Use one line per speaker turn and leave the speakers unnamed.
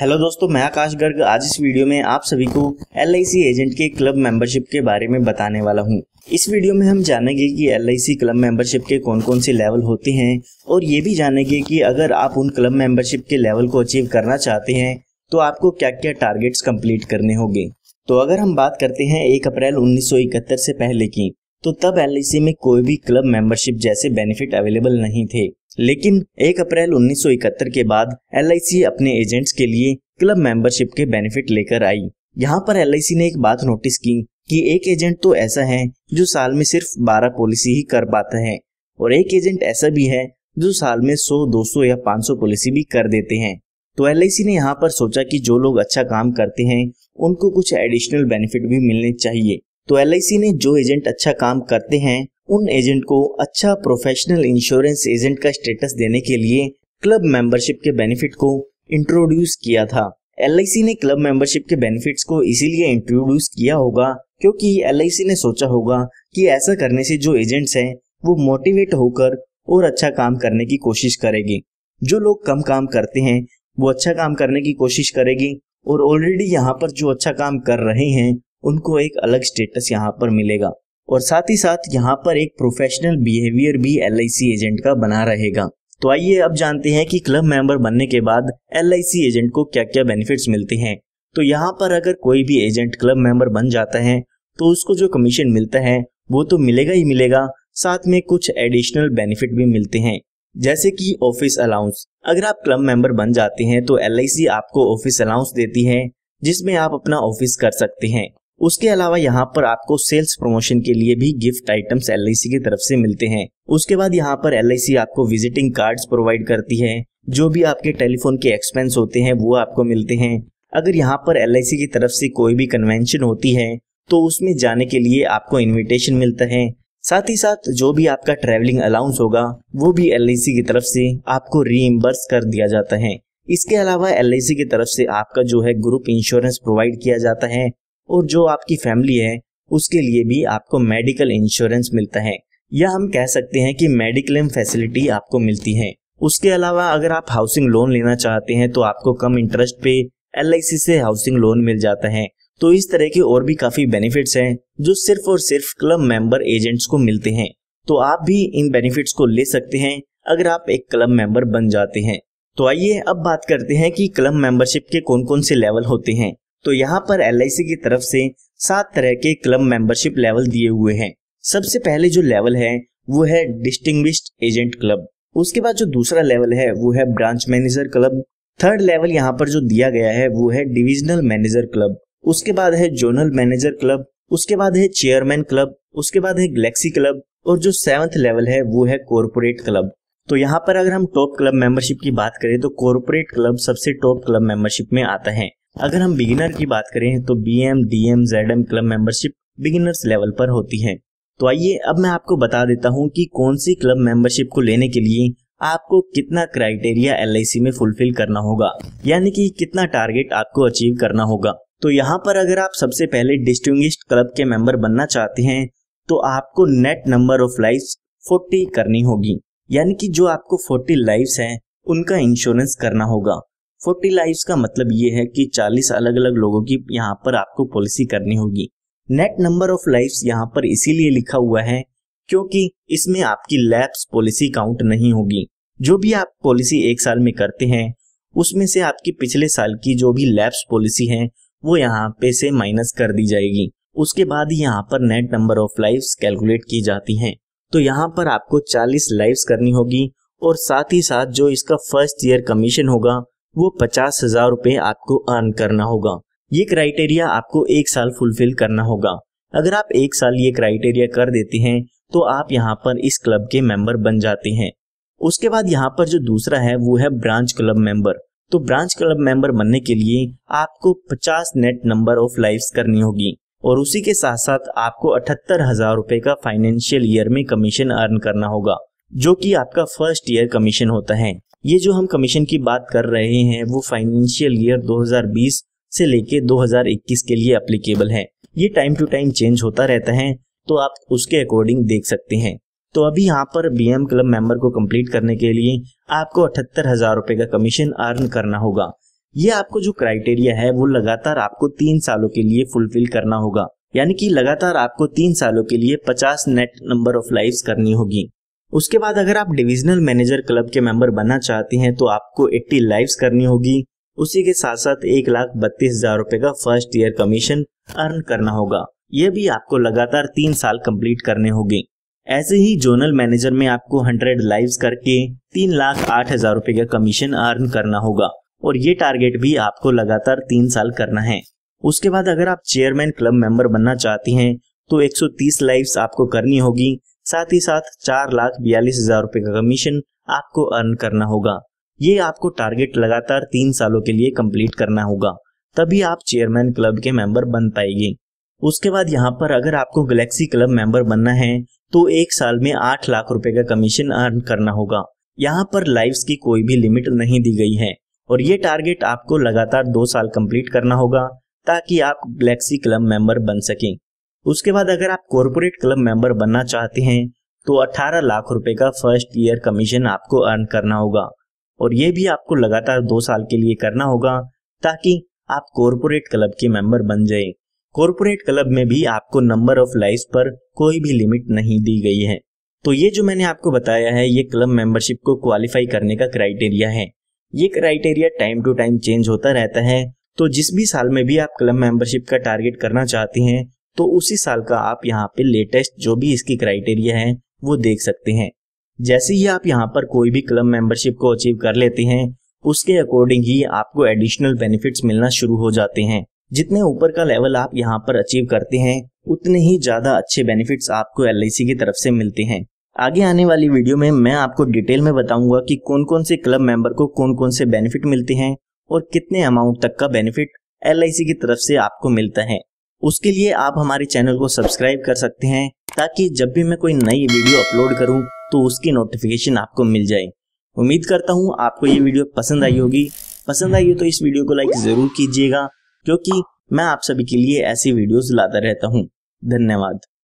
Hello दोस्तों मैं आकाश गर्ग आज इस वीडियो में आप सभी को एल एजेंट के क्लब मेंबरशिप के बारे में बताने वाला हूं। इस वीडियो में हम जानेंगे कि एल क्लब मेंबरशिप के कौन कौन से लेवल होते हैं और ये भी जानेंगे कि अगर आप उन क्लब मेंबरशिप के लेवल को अचीव करना चाहते हैं तो आपको क्या क्या टारगेट्स कम्प्लीट करने होंगे तो अगर हम बात करते हैं एक अप्रैल उन्नीस से पहले की तो तब एल में कोई भी क्लब मेंबरशिप जैसे बेनिफिट अवेलेबल नहीं थे लेकिन 1 अप्रैल 1971 के बाद एल अपने एजेंट्स के लिए क्लब मेंबरशिप के बेनिफिट लेकर आई यहाँ पर एल ने एक बात नोटिस की कि एक एजेंट तो ऐसा है जो साल में सिर्फ 12 पॉलिसी ही कर पाता है और एक एजेंट ऐसा भी है जो साल में 100, 200 या 500 पॉलिसी भी कर देते हैं तो एल ने यहाँ पर सोचा कि जो लोग अच्छा काम करते हैं उनको कुछ एडिशनल बेनिफिट भी मिलने चाहिए तो एल ने जो एजेंट अच्छा काम करते हैं उन एजेंट को अच्छा प्रोफेशनल इंश्योरेंस एजेंट का स्टेटस देने के लिए क्लब मेंबरशिप के बेनिफिट को इंट्रोड्यूस किया था एल ने क्लब मेंबरशिप के बेनिफिट्स को इसीलिए इंट्रोड्यूस किया होगा क्योंकि एल ने सोचा होगा कि ऐसा करने से जो एजेंट्स हैं वो मोटिवेट होकर और अच्छा काम करने की कोशिश करेगी जो लोग कम काम करते हैं वो अच्छा काम करने की कोशिश करेगी और ऑलरेडी यहाँ पर जो अच्छा काम कर रहे हैं उनको एक अलग स्टेटस यहाँ पर मिलेगा और साथ ही साथ यहाँ पर एक प्रोफेशनल बिहेवियर भी एल एजेंट का बना रहेगा तो आइए अब जानते हैं कि क्लब मेंबर बनने के बाद एल एजेंट को क्या क्या बेनिफिट्स मिलते हैं तो यहाँ पर अगर कोई भी एजेंट क्लब मेंबर बन जाता है तो उसको जो कमीशन मिलता है वो तो मिलेगा ही मिलेगा साथ में कुछ एडिशनल बेनिफिट भी मिलते हैं जैसे कि ऑफिस अलाउंस अगर आप क्लब मेंबर बन जाते हैं तो एल आपको ऑफिस अलाउंस देती है जिसमें आप अपना ऑफिस कर सकते हैं उसके अलावा यहाँ पर आपको सेल्स प्रमोशन के लिए भी गिफ्ट आइटम्स एल की तरफ से मिलते हैं उसके बाद यहाँ पर एल आपको विजिटिंग कार्ड्स प्रोवाइड करती है जो भी आपके टेलीफोन के एक्सपेंस होते हैं वो आपको मिलते हैं अगर यहाँ पर एल की तरफ से कोई भी कन्वेंशन होती है तो उसमें जाने के लिए आपको इन्विटेशन मिलता है साथ ही साथ जो भी आपका ट्रेवलिंग अलाउंस होगा वो भी एल की तरफ से आपको रीइम्बर्स कर दिया जाता है इसके अलावा एल की तरफ से आपका जो है ग्रुप इंश्योरेंस प्रोवाइड किया जाता है और जो आपकी फैमिली है उसके लिए भी आपको मेडिकल इंश्योरेंस मिलता है या हम कह सकते हैं कि मेडिक्लेम फैसिलिटी आपको मिलती है उसके अलावा अगर आप हाउसिंग लोन लेना चाहते हैं तो आपको कम इंटरेस्ट पे एल से हाउसिंग लोन मिल जाता है तो इस तरह के और भी काफी बेनिफिट्स हैं जो सिर्फ और सिर्फ क्लब मेंबर एजेंट्स को मिलते हैं तो आप भी इन बेनिफिट्स को ले सकते हैं अगर आप एक क्लब मेंबर बन जाते हैं तो आइए अब बात करते हैं कि क्लब मेंबरशिप के कौन कौन से लेवल होते हैं तो यहाँ पर एल की तरफ से सात तरह के क्लब मेंबरशिप लेवल दिए हुए हैं सबसे पहले जो लेवल है वो है डिस्टिंग एजेंट क्लब उसके बाद जो दूसरा लेवल है वो है branch manager club third level यहाँ पर जो दिया गया है वो है डिविजनल मैनेजर क्लब उसके बाद है जोनल मैनेजर क्लब उसके बाद है चेयरमैन क्लब उसके बाद है गलेक्सी क्लब और जो सेवंथ लेवल है वो है कॉरपोरेट क्लब तो यहाँ पर अगर हम टॉप क्लब मेंबरशिप की बात करें तो कॉरपोरेट क्लब सबसे टॉप क्लब मेंबरशिप में आता है अगर हम बिगिनर की बात करें तो B M D M Z M club membership beginners level पर होती है तो आइए अब मैं आपको बता देता हूँ कि कौन सी क्लब मेंबरशिप को लेने के लिए आपको कितना क्राइटेरिया एल में फुलफिल करना होगा यानी कि कितना टारगेट आपको अचीव करना होगा तो यहाँ पर अगर आप सबसे पहले डिस्टिंग क्लब के मेंबर बनना चाहते हैं तो आपको net number of live forty करनी होगी यानी कि जो आपको फोर्टी लाइव्स हैं उनका इंश्योरेंस करना होगा फोर्टी लाइव का मतलब ये है कि चालीस अलग अलग लोगों की यहाँ पर आपको पॉलिसी करनी होगी नेट नंबर ऑफ लाइफ यहाँ पर इसीलिए लिखा हुआ है क्योंकि इसमें आपकी लैप्स पॉलिसी काउंट नहीं होगी जो भी आप पॉलिसी एक साल में करते हैं उसमें से आपकी पिछले साल की जो भी लैप्स पॉलिसी है वो यहाँ पे से माइनस कर दी जाएगी उसके बाद यहाँ पर net number of life calculate की जाती हैं तो यहाँ पर आपको 40 लाइव्स करनी होगी और साथ ही साथ जो इसका फर्स्ट ईयर कमीशन होगा वो पचास हजार रूपए आपको अर्न करना होगा ये क्राइटेरिया आपको एक साल फुलफिल करना होगा अगर आप एक साल ये क्राइटेरिया कर देते हैं तो आप यहाँ पर इस क्लब के मेंबर बन जाते हैं उसके बाद यहाँ पर जो दूसरा है वो है ब्रांच क्लब मेंबर तो ब्रांच क्लब मेंबर बनने के लिए आपको 50 नेट नंबर ऑफ लाइफ करनी होगी और उसी के साथ साथ आपको अठहत्तर हजार रुपए का फाइनेंशियल ईयर में कमीशन अर्न करना होगा जो कि आपका फर्स्ट ईयर कमीशन होता है ये जो हम कमीशन की बात कर रहे हैं वो फाइनेंशियल ईयर 2020 से लेके 2021 के लिए अप्लीकेबल है ये टाइम टू टाइम चेंज होता रहता है तो आप उसके अकॉर्डिंग देख सकते हैं तो अभी यहाँ पर बी एम क्लब मेंबर को कंप्लीट करने के लिए आपको अठहत्तर हजार रूपए का कमीशन अर्न करना होगा ये आपको जो क्राइटेरिया है वो लगातार आपको तीन सालों के लिए फुलफिल करना होगा यानी कि लगातार आपको तीन सालों के लिए पचास नेट नंबर ऑफ लाइव्स करनी होगी उसके बाद अगर आप डिविजनल मैनेजर क्लब के मेंबर बनना चाहते हैं तो आपको 80 लाइव्स करनी होगी उसी के साथ साथ एक लाख बत्तीस हजार रूपए का फर्स्ट ईयर कमीशन अर्न करना होगा ये भी आपको लगातार तीन साल कंप्लीट करने होंगे ऐसे ही जोनल मैनेजर में आपको हंड्रेड लाइव करके तीन लाख आठ हजार रूपए का कमीशन अर्न करना होगा और ये टारगेट भी आपको लगातार तीन साल करना है उसके बाद अगर आप चेयरमैन क्लब मेंबर बनना चाहती हैं तो 130 लाइव्स आपको करनी होगी साथ ही साथ चार लाख बयालीस हजार रूपए का कमीशन आपको अर्न करना होगा ये आपको टारगेट लगातार तीन सालों के लिए कंप्लीट करना होगा तभी आप चेयरमैन क्लब के मेंबर बन पाएंगे उसके बाद यहाँ पर अगर आपको गैलेक्सी क्लब मेंबर बनना है तो एक साल में आठ लाख रुपए का कमीशन अर्न करना होगा यहाँ पर लाइव्स की कोई भी लिमिट नहीं दी गई है और ये टारगेट आपको लगातार दो साल कंप्लीट करना होगा ताकि आप गैलेक्सी क्लब मेंबर बन सकें उसके बाद अगर आप कॉरपोरेट क्लब मेंबर बनना चाहते हैं तो 18 लाख रुपए का फर्स्ट ईयर कमीशन आपको अर्न करना होगा और ये भी आपको लगातार दो साल के लिए करना होगा ताकि आप कॉरपोरेट क्लब के मेंबर बन जाए कॉरपोरेट क्लब में भी आपको नंबर ऑफ लाइफ पर कोई भी लिमिट नहीं दी गई है तो ये जो मैंने आपको बताया है ये क्लब मेंबरशिप को क्वालिफाई करने का क्राइटेरिया है ये criteria time to time change होता रहता है तो जिस भी साल में भी आप क्लब मेंबरशिप का टारगेट करना चाहते हैं तो उसी साल का आप यहाँ पे लेटेस्ट जो भी इसकी क्राइटेरिया है वो देख सकते हैं जैसे ही आप यहाँ पर कोई भी क्लब मेंबरशिप को अचीव कर लेते हैं उसके अकॉर्डिंग ही आपको एडिशनल बेनिफिट्स मिलना शुरू हो जाते हैं जितने ऊपर का लेवल आप यहाँ पर अचीव करते हैं उतने ही ज्यादा अच्छे बेनिफिट्स आपको एल की तरफ से मिलते हैं आगे आने वाली वीडियो में मैं आपको डिटेल में बताऊंगा कि कौन कौन से क्लब मेंबर को कौन कौन से बेनिफिट मिलते हैं और कितने अमाउंट तक का बेनिफिट एल की तरफ से आपको मिलता है उसके लिए आप हमारे चैनल को सब्सक्राइब कर सकते हैं ताकि जब भी मैं कोई नई वीडियो अपलोड करूं तो उसकी नोटिफिकेशन आपको मिल जाए उम्मीद करता हूं आपको ये वीडियो पसंद आई होगी पसंद आई हो तो इस वीडियो को लाइक ज़रूर कीजिएगा क्योंकि मैं आप सभी के लिए ऐसी वीडियोस लाता रहता हूँ धन्यवाद